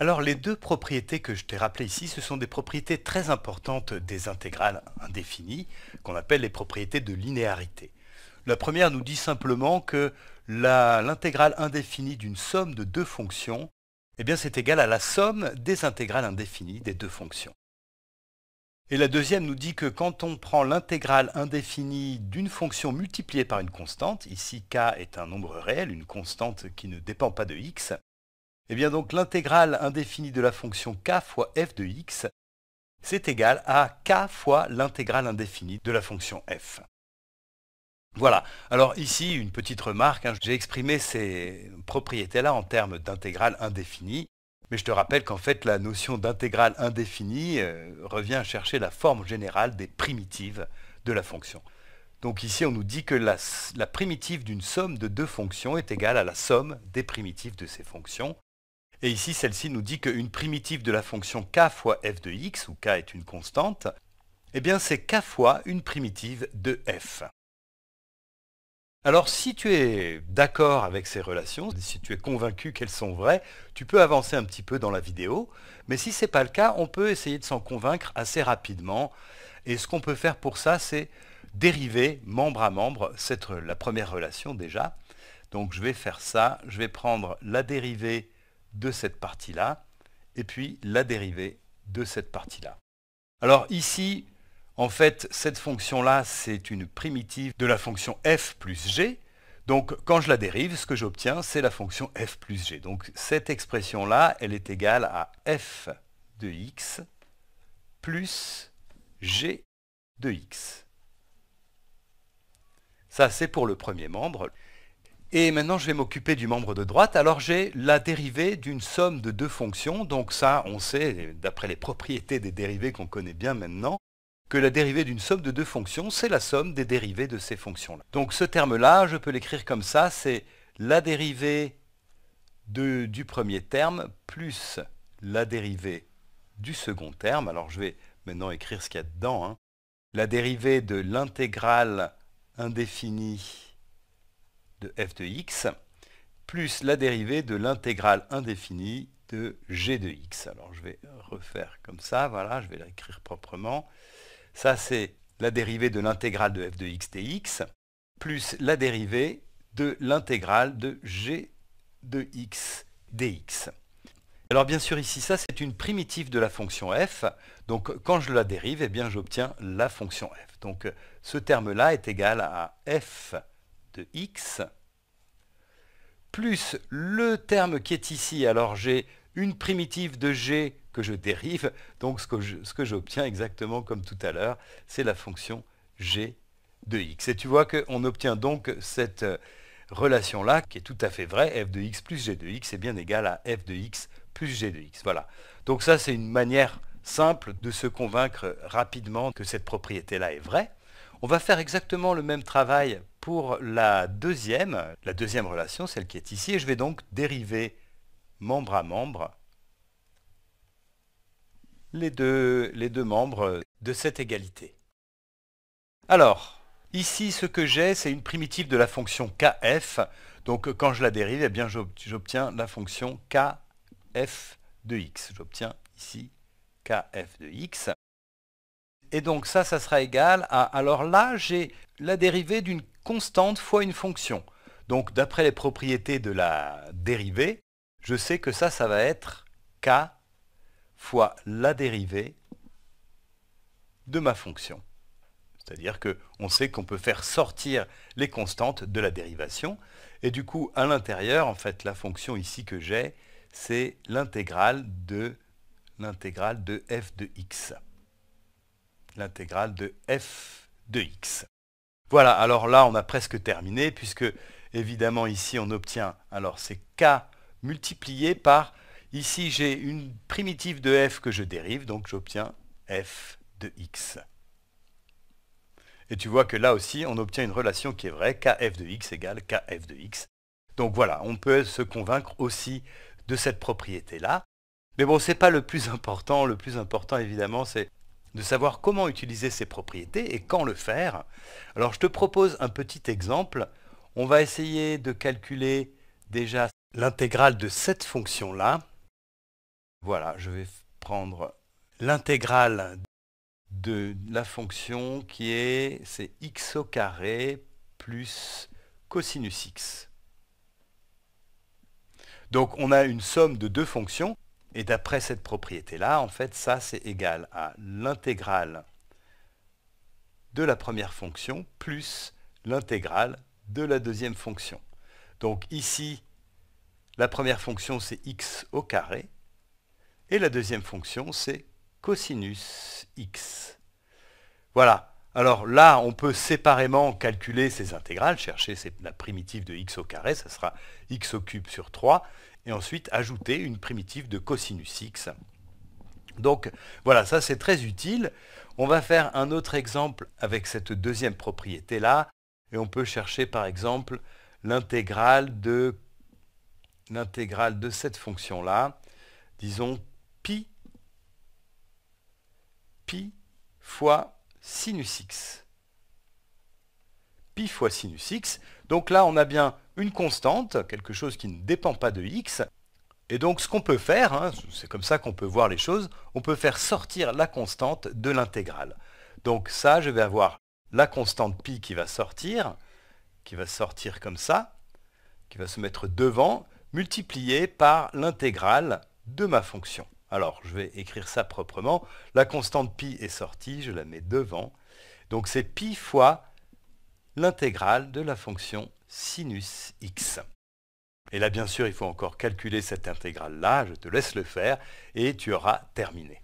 Alors les deux propriétés que je t'ai rappelées ici, ce sont des propriétés très importantes des intégrales indéfinies, qu'on appelle les propriétés de linéarité. La première nous dit simplement que l'intégrale indéfinie d'une somme de deux fonctions, eh bien c'est égal à la somme des intégrales indéfinies des deux fonctions. Et la deuxième nous dit que quand on prend l'intégrale indéfinie d'une fonction multipliée par une constante, ici k est un nombre réel, une constante qui ne dépend pas de x, eh bien donc l'intégrale indéfinie de la fonction k fois f de x, c'est égal à k fois l'intégrale indéfinie de la fonction f. Voilà, alors ici une petite remarque, hein. j'ai exprimé ces propriétés-là en termes d'intégrale indéfinie, mais je te rappelle qu'en fait la notion d'intégrale indéfinie euh, revient à chercher la forme générale des primitives de la fonction. Donc ici on nous dit que la primitive d'une somme de deux fonctions est égale à la somme des primitives de ces fonctions. Et ici, celle-ci nous dit qu'une primitive de la fonction k fois f de x, où k est une constante, eh bien c'est k fois une primitive de f. Alors si tu es d'accord avec ces relations, si tu es convaincu qu'elles sont vraies, tu peux avancer un petit peu dans la vidéo, mais si ce n'est pas le cas, on peut essayer de s'en convaincre assez rapidement. Et ce qu'on peut faire pour ça, c'est dériver membre à membre, c'est la première relation déjà. Donc je vais faire ça, je vais prendre la dérivée de cette partie-là, et puis la dérivée de cette partie-là. Alors ici, en fait, cette fonction-là, c'est une primitive de la fonction f plus g. Donc quand je la dérive, ce que j'obtiens, c'est la fonction f plus g. Donc cette expression-là, elle est égale à f de x plus g de x. Ça, c'est pour le premier membre. Et maintenant, je vais m'occuper du membre de droite. Alors, j'ai la dérivée d'une somme de deux fonctions. Donc ça, on sait, d'après les propriétés des dérivées qu'on connaît bien maintenant, que la dérivée d'une somme de deux fonctions, c'est la somme des dérivées de ces fonctions-là. Donc ce terme-là, je peux l'écrire comme ça, c'est la dérivée du premier terme plus la dérivée du second terme. Alors je vais maintenant écrire ce qu'il y a dedans. Hein. La dérivée de l'intégrale indéfinie de f de x plus la dérivée de l'intégrale indéfinie de g de x. Alors je vais refaire comme ça, voilà, je vais l'écrire proprement. Ça c'est la dérivée de l'intégrale de f de x dx, plus la dérivée de l'intégrale de g de x dx. Alors bien sûr ici ça c'est une primitive de la fonction f, donc quand je la dérive, eh bien j'obtiens la fonction f. Donc ce terme-là est égal à f de x, plus le terme qui est ici. Alors j'ai une primitive de g que je dérive, donc ce que j'obtiens exactement comme tout à l'heure, c'est la fonction g de x. Et tu vois qu'on obtient donc cette euh, relation-là, qui est tout à fait vraie, f de x plus g de x est bien égal à f de x plus g de x. Voilà. Donc ça, c'est une manière simple de se convaincre rapidement que cette propriété-là est vraie. On va faire exactement le même travail pour la deuxième, relation, celle qui est ici, et je vais donc dériver membre à membre les deux, membres de cette égalité. Alors, ici, ce que j'ai, c'est une primitive de la fonction kf. Donc, quand je la dérive, eh j'obtiens la fonction kf de x. J'obtiens ici kf de x. Et donc ça, ça sera égal à... Alors là, j'ai la dérivée d'une constante fois une fonction. Donc d'après les propriétés de la dérivée, je sais que ça, ça va être k fois la dérivée de ma fonction. C'est-à-dire qu'on sait qu'on peut faire sortir les constantes de la dérivation. Et du coup, à l'intérieur, en fait, la fonction ici que j'ai, c'est l'intégrale de l'intégrale de f de x l'intégrale de f de x. Voilà, alors là, on a presque terminé, puisque évidemment ici, on obtient, alors c'est k multiplié par, ici j'ai une primitive de f que je dérive, donc j'obtiens f de x. Et tu vois que là aussi, on obtient une relation qui est vraie, kf de x égale kf de x. Donc voilà, on peut se convaincre aussi de cette propriété-là. Mais bon, c'est pas le plus important. Le plus important, évidemment, c'est de savoir comment utiliser ces propriétés et quand le faire. Alors je te propose un petit exemple. On va essayer de calculer déjà l'intégrale de cette fonction-là. Voilà, je vais prendre l'intégrale de la fonction qui est, c'est x au carré plus cosinus x. Donc on a une somme de deux fonctions et d'après cette propriété-là, en fait, ça, c'est égal à l'intégrale de la première fonction plus l'intégrale de la deuxième fonction. Donc ici, la première fonction, c'est x au carré, et la deuxième fonction, c'est cosinus x. Voilà. Alors là, on peut séparément calculer ces intégrales, chercher la primitive de x au carré, ça sera x au cube sur 3, et ensuite ajouter une primitive de cosinus x. Donc voilà, ça c'est très utile. On va faire un autre exemple avec cette deuxième propriété-là, et on peut chercher par exemple l'intégrale de, de cette fonction-là, disons pi, pi fois sinus x. Pi fois sinus x. Donc là, on a bien une constante, quelque chose qui ne dépend pas de x. Et donc ce qu'on peut faire, hein, c'est comme ça qu'on peut voir les choses, on peut faire sortir la constante de l'intégrale. Donc ça, je vais avoir la constante pi qui va sortir, qui va sortir comme ça, qui va se mettre devant, multipliée par l'intégrale de ma fonction. Alors, je vais écrire ça proprement. La constante pi est sortie, je la mets devant. Donc c'est pi fois l'intégrale de la fonction sinus x. Et là, bien sûr, il faut encore calculer cette intégrale-là. Je te laisse le faire et tu auras terminé.